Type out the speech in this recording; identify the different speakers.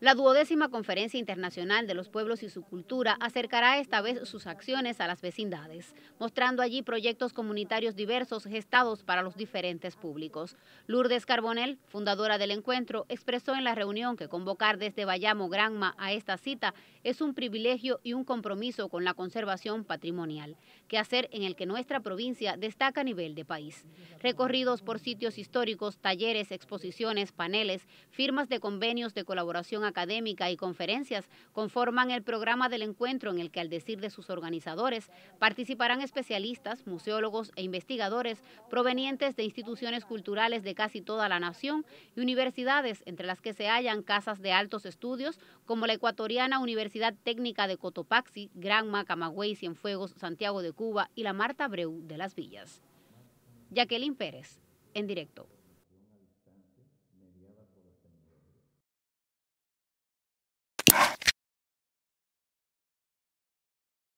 Speaker 1: La duodécima Conferencia Internacional de los Pueblos y su Cultura acercará esta vez sus acciones a las vecindades, mostrando allí proyectos comunitarios diversos gestados para los diferentes públicos. Lourdes Carbonel, fundadora del encuentro, expresó en la reunión que convocar desde Bayamo Granma a esta cita es un privilegio y un compromiso con la conservación patrimonial, que hacer en el que nuestra provincia destaca a nivel de país. Recorridos por sitios históricos, talleres, exposiciones, paneles, firmas de convenios de colaboración académica y conferencias conforman el programa del encuentro en el que, al decir de sus organizadores, participarán especialistas, museólogos e investigadores provenientes de instituciones culturales de casi toda la nación y universidades, entre las que se hallan casas de altos estudios como la ecuatoriana Universidad Técnica de Cotopaxi, Granma, Camagüey, Cienfuegos, Santiago de Cuba y la Marta Breu de las Villas. Jacqueline Pérez, en directo.